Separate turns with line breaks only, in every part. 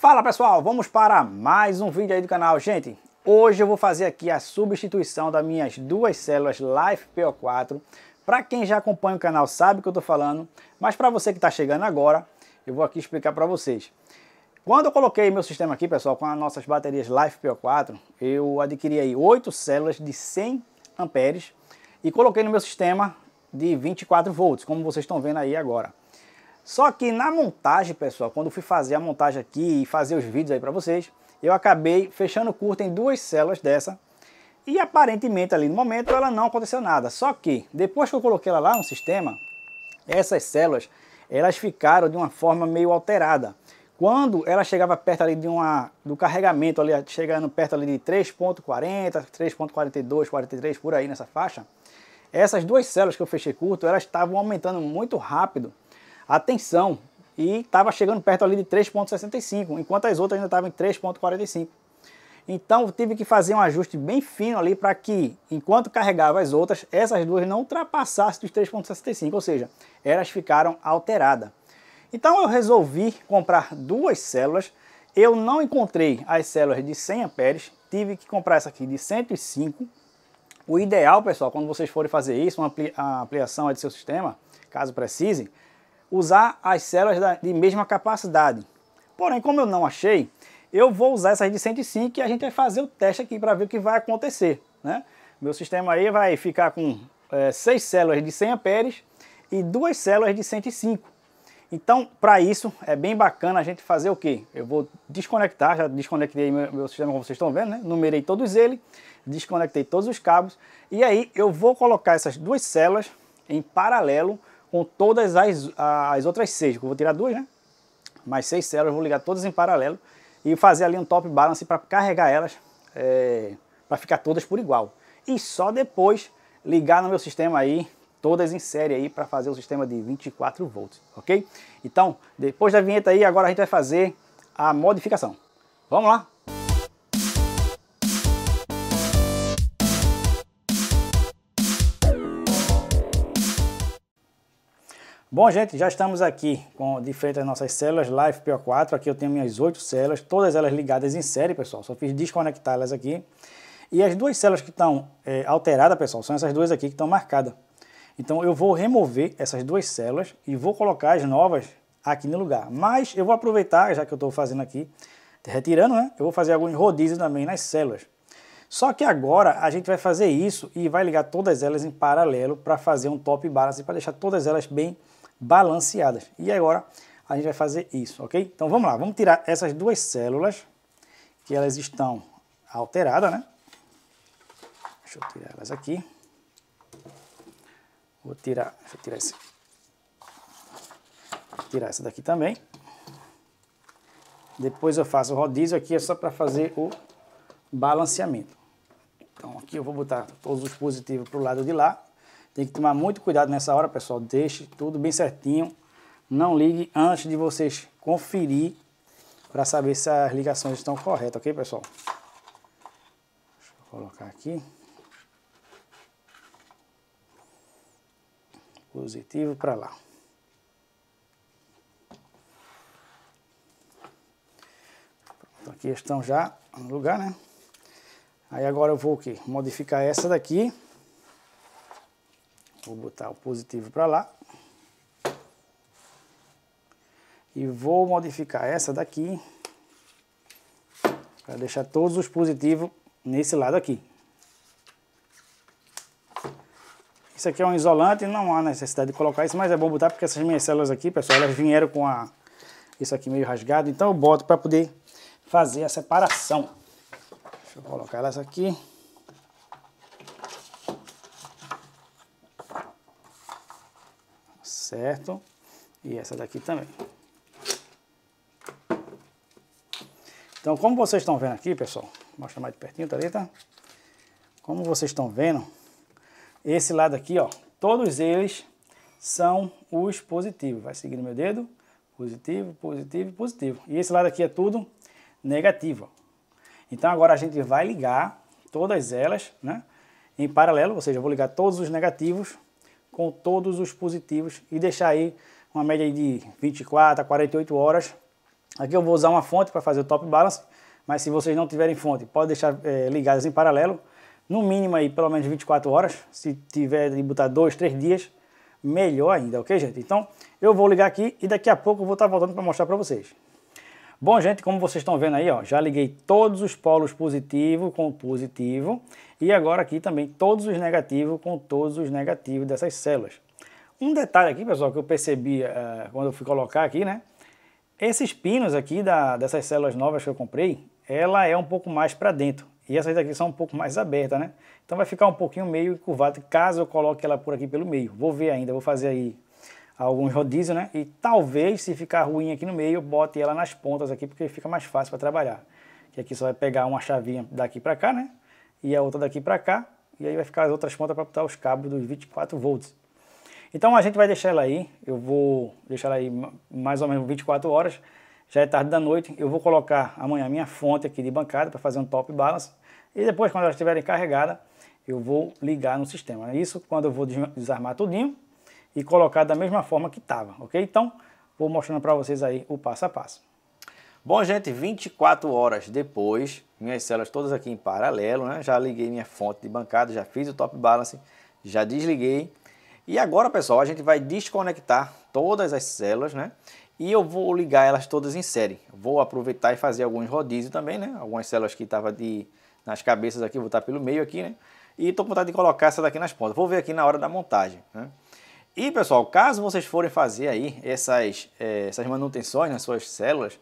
Fala pessoal, vamos para mais um vídeo aí do canal. Gente, hoje eu vou fazer aqui a substituição das minhas duas células Life PO4. Para quem já acompanha o canal sabe o que eu estou falando, mas para você que está chegando agora, eu vou aqui explicar para vocês. Quando eu coloquei meu sistema aqui, pessoal, com as nossas baterias Life PO4, eu adquiri aí 8 células de 100 amperes e coloquei no meu sistema de 24 volts, como vocês estão vendo aí agora. Só que na montagem, pessoal, quando fui fazer a montagem aqui e fazer os vídeos aí para vocês, eu acabei fechando curto em duas células dessa. E aparentemente ali no momento ela não aconteceu nada. Só que depois que eu coloquei ela lá no sistema, essas células, elas ficaram de uma forma meio alterada. Quando ela chegava perto ali de uma do carregamento ali, chegando perto ali de 3.40, 3.42, 43 por aí nessa faixa, essas duas células que eu fechei curto, elas estavam aumentando muito rápido Atenção e estava chegando perto ali de 3,65, enquanto as outras ainda estavam em 3,45. Então tive que fazer um ajuste bem fino ali para que, enquanto carregava as outras, essas duas não ultrapassassem os 3,65, ou seja, elas ficaram alteradas. Então eu resolvi comprar duas células. Eu não encontrei as células de 100 amperes, tive que comprar essa aqui de 105. O ideal, pessoal, quando vocês forem fazer isso, uma ampliação de seu sistema, caso precisem, usar as células de mesma capacidade. Porém, como eu não achei, eu vou usar essas de 105 e a gente vai fazer o teste aqui para ver o que vai acontecer. Né? Meu sistema aí vai ficar com é, 6 células de 100 amperes e duas células de 105. Então, para isso, é bem bacana a gente fazer o quê? Eu vou desconectar, já desconectei meu, meu sistema, como vocês estão vendo, né? Numerei todos eles, desconectei todos os cabos. E aí, eu vou colocar essas duas células em paralelo com todas as, as outras seis, eu vou tirar duas, né? Mais seis células, vou ligar todas em paralelo e fazer ali um top balance para carregar elas, é, para ficar todas por igual. E só depois ligar no meu sistema aí, todas em série aí, para fazer o sistema de 24 volts, ok? Então, depois da vinheta aí, agora a gente vai fazer a modificação. Vamos lá? Bom, gente, já estamos aqui com de frente às nossas células Live PO4. Aqui eu tenho minhas oito células, todas elas ligadas em série, pessoal. Só fiz desconectá-las aqui. E as duas células que estão é, alteradas, pessoal, são essas duas aqui que estão marcadas. Então eu vou remover essas duas células e vou colocar as novas aqui no lugar. Mas eu vou aproveitar, já que eu estou fazendo aqui, retirando, né? Eu vou fazer alguns rodízios também nas células. Só que agora a gente vai fazer isso e vai ligar todas elas em paralelo para fazer um top balance, para deixar todas elas bem balanceadas. E agora a gente vai fazer isso, ok? Então vamos lá, vamos tirar essas duas células, que elas estão alteradas, né? Deixa eu tirar elas aqui. Vou tirar, deixa eu tirar esse. Vou tirar essa daqui também. Depois eu faço o rodízio aqui, é só para fazer o balanceamento. Então aqui eu vou botar todos os positivos para o lado de lá tem que tomar muito cuidado nessa hora, pessoal. Deixe tudo bem certinho. Não ligue antes de vocês conferir para saber se as ligações estão corretas, ok, pessoal? Deixa eu colocar aqui. Positivo para lá. Pronto, aqui estão já no lugar, né? Aí agora eu vou o quê? Modificar essa daqui. Vou botar o positivo para lá. E vou modificar essa daqui para deixar todos os positivos nesse lado aqui. Isso aqui é um isolante, não há necessidade de colocar isso, mas é bom botar porque essas minhas células aqui, pessoal, elas vieram com a isso aqui meio rasgado, então eu boto para poder fazer a separação. Deixa eu colocar elas aqui. certo? E essa daqui também. Então, como vocês estão vendo aqui, pessoal, mostra mais de pertinho, Thalita. Tá tá? Como vocês estão vendo, esse lado aqui, ó, todos eles são os positivos. Vai seguindo meu dedo, positivo, positivo, positivo. E esse lado aqui é tudo negativo. Então agora a gente vai ligar todas elas, né? Em paralelo, ou seja, eu vou ligar todos os negativos com todos os positivos e deixar aí uma média de 24 a 48 horas. Aqui eu vou usar uma fonte para fazer o top balance, mas se vocês não tiverem fonte, pode deixar é, ligadas em paralelo, no mínimo aí pelo menos 24 horas, se tiver de botar 2, 3 dias, melhor ainda, ok gente? Então eu vou ligar aqui e daqui a pouco eu vou estar tá voltando para mostrar para vocês. Bom, gente, como vocês estão vendo aí, ó, já liguei todos os polos positivo com positivo e agora aqui também todos os negativos com todos os negativos dessas células. Um detalhe aqui, pessoal, que eu percebi uh, quando eu fui colocar aqui, né? Esses pinos aqui da, dessas células novas que eu comprei, ela é um pouco mais para dentro. E essas daqui são um pouco mais abertas, né? Então vai ficar um pouquinho meio curvado caso eu coloque ela por aqui pelo meio. Vou ver ainda, vou fazer aí alguns rodízios, né? E talvez, se ficar ruim aqui no meio, bote ela nas pontas aqui, porque fica mais fácil para trabalhar. Que aqui só vai pegar uma chavinha daqui para cá, né? E a outra daqui para cá, e aí vai ficar as outras pontas para botar os cabos dos 24 volts. Então a gente vai deixar ela aí, eu vou deixar ela aí mais ou menos 24 horas, já é tarde da noite, eu vou colocar amanhã a minha fonte aqui de bancada para fazer um top balance, e depois quando ela estiver carregada, eu vou ligar no sistema. Isso quando eu vou desarmar tudinho, e colocar da mesma forma que estava, ok? Então, vou mostrando para vocês aí o passo a passo. Bom, gente, 24 horas depois, minhas células todas aqui em paralelo, né? Já liguei minha fonte de bancada, já fiz o top balance, já desliguei. E agora, pessoal, a gente vai desconectar todas as células, né? E eu vou ligar elas todas em série. Vou aproveitar e fazer alguns rodízios também, né? Algumas células que estavam de nas cabeças aqui, vou estar pelo meio aqui, né? E estou com vontade de colocar essa daqui nas pontas. Vou ver aqui na hora da montagem, né? E pessoal, caso vocês forem fazer aí essas, é, essas manutenções nas suas células,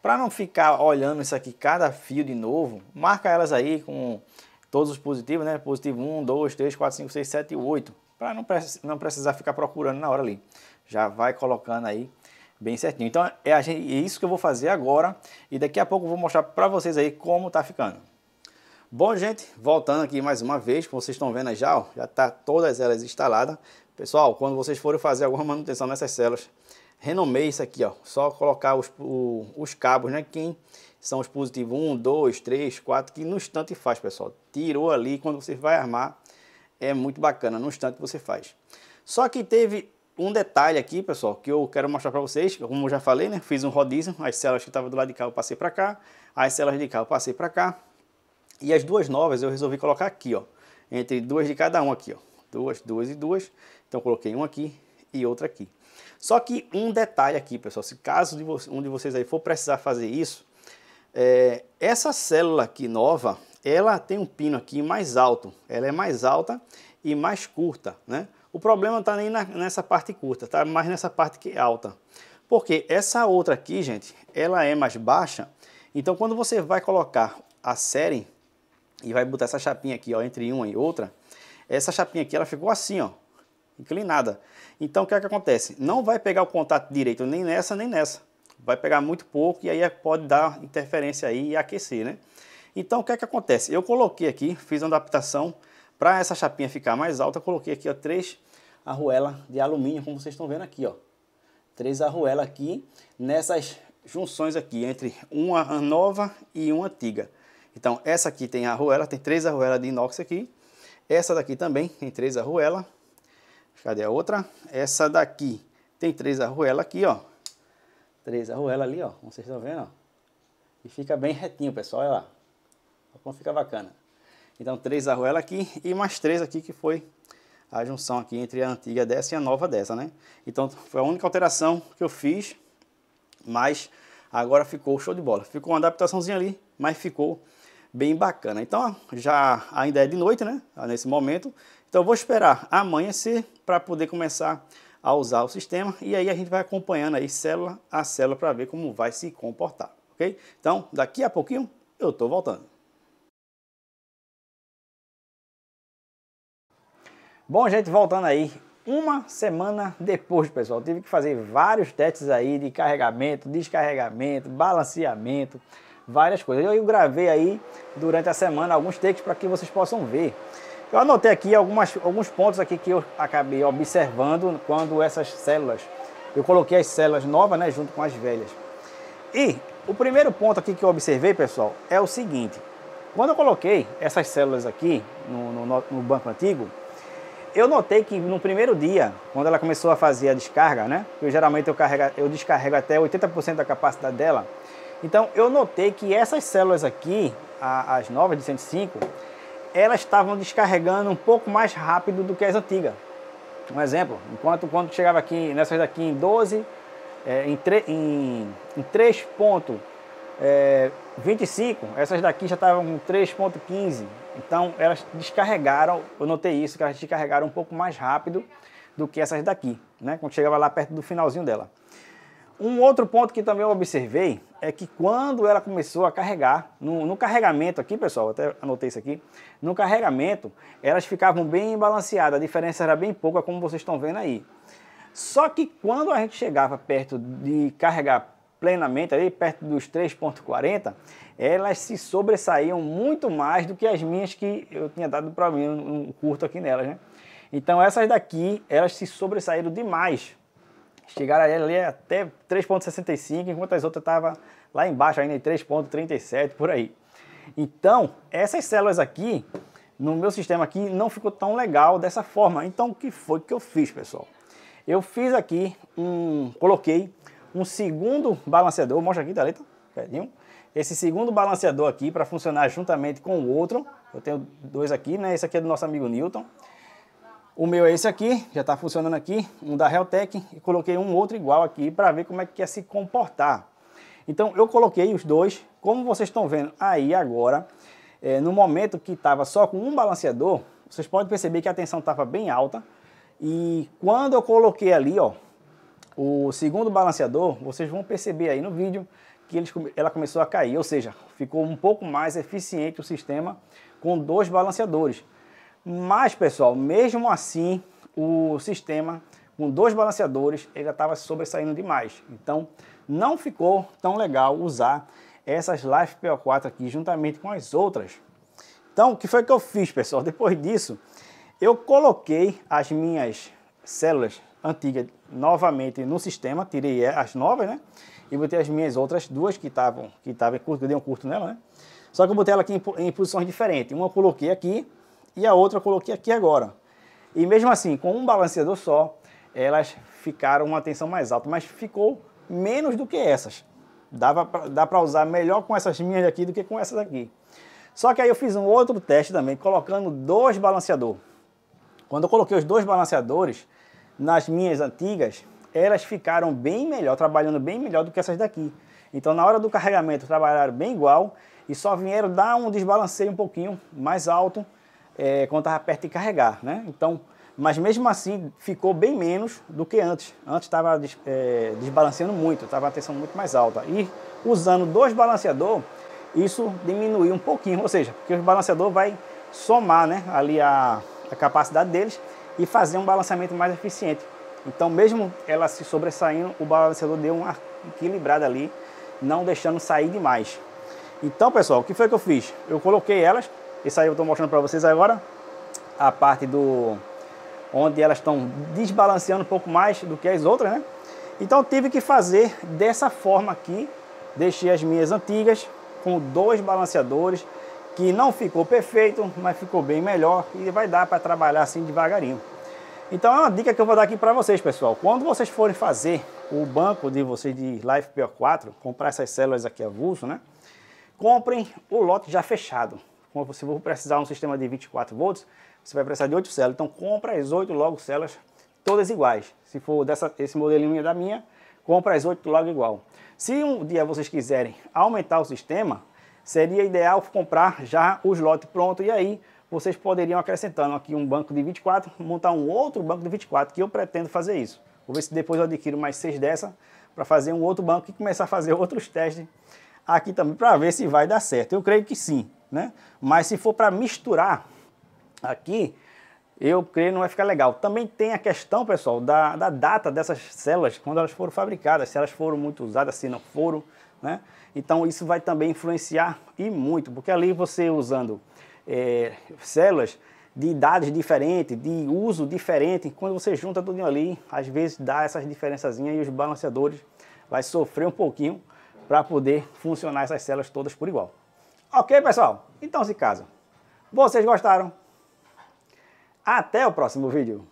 para não ficar olhando isso aqui cada fio de novo, marca elas aí com todos os positivos, né? Positivo 1, 2, 3, 4, 5, 6, 7 e 8, para não, não precisar ficar procurando na hora ali. Já vai colocando aí bem certinho. Então é, gente, é isso que eu vou fazer agora e daqui a pouco eu vou mostrar para vocês aí como tá ficando. Bom, gente, voltando aqui mais uma vez, como vocês estão vendo já, ó, já está todas elas instaladas. Pessoal, quando vocês forem fazer alguma manutenção nessas células, renomeie isso aqui, ó. Só colocar os, o, os cabos, né? Quem são os positivos 1, 2, 3, 4, que no instante faz, pessoal. Tirou ali, quando você vai armar, é muito bacana. No instante você faz. Só que teve um detalhe aqui, pessoal, que eu quero mostrar para vocês, como eu já falei, né? Fiz um rodízio, as células que estavam do lado de cá eu passei para cá, as células de cá eu passei para cá, e as duas novas eu resolvi colocar aqui, ó, entre duas de cada um aqui, ó duas, duas e duas. Então coloquei um aqui e outro aqui. Só que um detalhe aqui, pessoal, se caso de um de vocês aí for precisar fazer isso, é, essa célula aqui nova, ela tem um pino aqui mais alto, ela é mais alta e mais curta, né? O problema não está nem na, nessa parte curta, tá mais nessa parte que é alta. Porque essa outra aqui, gente, ela é mais baixa, então quando você vai colocar a série e vai botar essa chapinha aqui ó, entre uma e outra, essa chapinha aqui ela ficou assim, ó, inclinada. Então o que é que acontece? Não vai pegar o contato direito nem nessa nem nessa. Vai pegar muito pouco e aí é, pode dar interferência aí e aquecer, né? Então o que é que acontece? Eu coloquei aqui, fiz uma adaptação para essa chapinha ficar mais alta, coloquei aqui ó, três arruelas de alumínio, como vocês estão vendo aqui, ó. Três arruelas aqui nessas junções aqui entre uma nova e uma antiga. Então essa aqui tem arruela, tem três arruelas de inox aqui essa daqui também tem três arruela. Cadê a outra? Essa daqui tem três arruela aqui, ó. Três arruela ali, ó. Como vocês estão vendo, ó. E fica bem retinho, pessoal. Olha lá. Olha como então fica bacana. Então, três arruela aqui e mais três aqui que foi a junção aqui entre a antiga dessa e a nova dessa, né? Então, foi a única alteração que eu fiz, mas agora ficou show de bola. Ficou uma adaptaçãozinha ali, mas ficou bem bacana. Então, já ainda é de noite, né? Ah, nesse momento. Então, eu vou esperar amanhecer para poder começar a usar o sistema e aí a gente vai acompanhando aí célula a célula para ver como vai se comportar, ok? Então, daqui a pouquinho eu estou voltando. Bom, gente, voltando aí, uma semana depois, pessoal, tive que fazer vários testes aí de carregamento, descarregamento, balanceamento, várias coisas. Eu gravei aí durante a semana alguns takes para que vocês possam ver. Eu anotei aqui algumas, alguns pontos aqui que eu acabei observando quando essas células, eu coloquei as células novas né, junto com as velhas. E o primeiro ponto aqui que eu observei, pessoal, é o seguinte. Quando eu coloquei essas células aqui no, no, no banco antigo, eu notei que no primeiro dia, quando ela começou a fazer a descarga, né? Eu geralmente eu, carrega, eu descarrego até 80% da capacidade dela. Então eu notei que essas células aqui, as novas de 105, elas estavam descarregando um pouco mais rápido do que as antigas. Um exemplo, enquanto quando chegava aqui nessas daqui em 12, é, em, em, em 3.25, é, essas daqui já estavam com 3.15. Então elas descarregaram, eu notei isso, que elas descarregaram um pouco mais rápido do que essas daqui, né? Quando chegava lá perto do finalzinho dela. Um outro ponto que também eu observei é que quando ela começou a carregar, no, no carregamento aqui, pessoal, até anotei isso aqui, no carregamento elas ficavam bem balanceadas, a diferença era bem pouca, como vocês estão vendo aí. Só que quando a gente chegava perto de carregar plenamente, ali perto dos 3.40, elas se sobressaíam muito mais do que as minhas que eu tinha dado para mim um curto aqui nelas, né? Então essas daqui, elas se sobressaíram demais chegaram ali até 3,65, enquanto as outras estavam lá embaixo ainda em 3,37 por aí. Então, essas células aqui, no meu sistema aqui, não ficou tão legal dessa forma. Então, o que foi que eu fiz, pessoal? Eu fiz aqui um. Coloquei um segundo balanceador, mostra aqui, Thalita, pedinho. Esse segundo balanceador aqui para funcionar juntamente com o outro. Eu tenho dois aqui, né? Esse aqui é do nosso amigo Newton. O meu é esse aqui, já está funcionando aqui, um da Realtec, e coloquei um outro igual aqui para ver como é que quer é se comportar. Então eu coloquei os dois, como vocês estão vendo aí agora, é, no momento que estava só com um balanceador, vocês podem perceber que a tensão estava bem alta, e quando eu coloquei ali ó, o segundo balanceador, vocês vão perceber aí no vídeo que eles, ela começou a cair, ou seja, ficou um pouco mais eficiente o sistema com dois balanceadores. Mas, pessoal, mesmo assim, o sistema com dois balanceadores, ele já estava sobressaindo demais. Então, não ficou tão legal usar essas Life PO4 aqui juntamente com as outras. Então, o que foi que eu fiz, pessoal? Depois disso, eu coloquei as minhas células antigas novamente no sistema, tirei eh, as novas, né? E botei as minhas outras duas que estavam, que estavam curto, eu dei um curto nela, né? Só que eu botei ela aqui em, em posições diferentes. Uma eu coloquei aqui e a outra eu coloquei aqui agora. E mesmo assim, com um balanceador só, elas ficaram uma tensão mais alta, mas ficou menos do que essas. Dava pra, dá para usar melhor com essas minhas aqui do que com essas aqui. Só que aí eu fiz um outro teste também, colocando dois balanceadores. Quando eu coloquei os dois balanceadores nas minhas antigas, elas ficaram bem melhor, trabalhando bem melhor do que essas daqui. Então na hora do carregamento trabalharam bem igual e só vieram dar um desbalanceio um pouquinho mais alto é, quando estava perto de carregar, né? Então, mas mesmo assim ficou bem menos do que antes. Antes estava des, é, desbalanceando muito, estava a tensão muito mais alta. E usando dois balanceador, isso diminuiu um pouquinho, ou seja, porque o balanceador vai somar né, ali a, a capacidade deles e fazer um balanceamento mais eficiente. Então, mesmo ela se sobressaindo, o balanceador deu uma equilibrada ali, não deixando sair demais. Então, pessoal, o que foi que eu fiz? Eu coloquei elas isso aí eu estou mostrando para vocês agora, a parte do onde elas estão desbalanceando um pouco mais do que as outras, né? Então tive que fazer dessa forma aqui, deixei as minhas antigas com dois balanceadores, que não ficou perfeito, mas ficou bem melhor e vai dar para trabalhar assim devagarinho. Então é uma dica que eu vou dar aqui para vocês, pessoal. Quando vocês forem fazer o banco de vocês de Life PO4, comprar essas células aqui avulso, né? Comprem o lote já fechado. Se você for precisar um sistema de 24 volts, você vai precisar de 8 células. Então compra as 8 logo células todas iguais. Se for dessa, esse modelinho da minha, compra as 8 logo igual. Se um dia vocês quiserem aumentar o sistema, seria ideal comprar já os lotes prontos e aí vocês poderiam acrescentando aqui um banco de 24, montar um outro banco de 24, que eu pretendo fazer isso. Vou ver se depois eu adquiro mais 6 dessa para fazer um outro banco e começar a fazer outros testes aqui também para ver se vai dar certo. Eu creio que sim né? Mas se for para misturar aqui, eu creio que não vai ficar legal. Também tem a questão, pessoal, da, da data dessas células, quando elas foram fabricadas, se elas foram muito usadas, se não foram, né? Então isso vai também influenciar e muito, porque ali você usando é, células de idades diferentes, de uso diferente, quando você junta tudo ali, às vezes dá essas diferençazinhas e os balanceadores vai sofrer um pouquinho para poder funcionar essas células todas por igual. Ok, pessoal? Então se casa. Vocês gostaram? Até o próximo vídeo.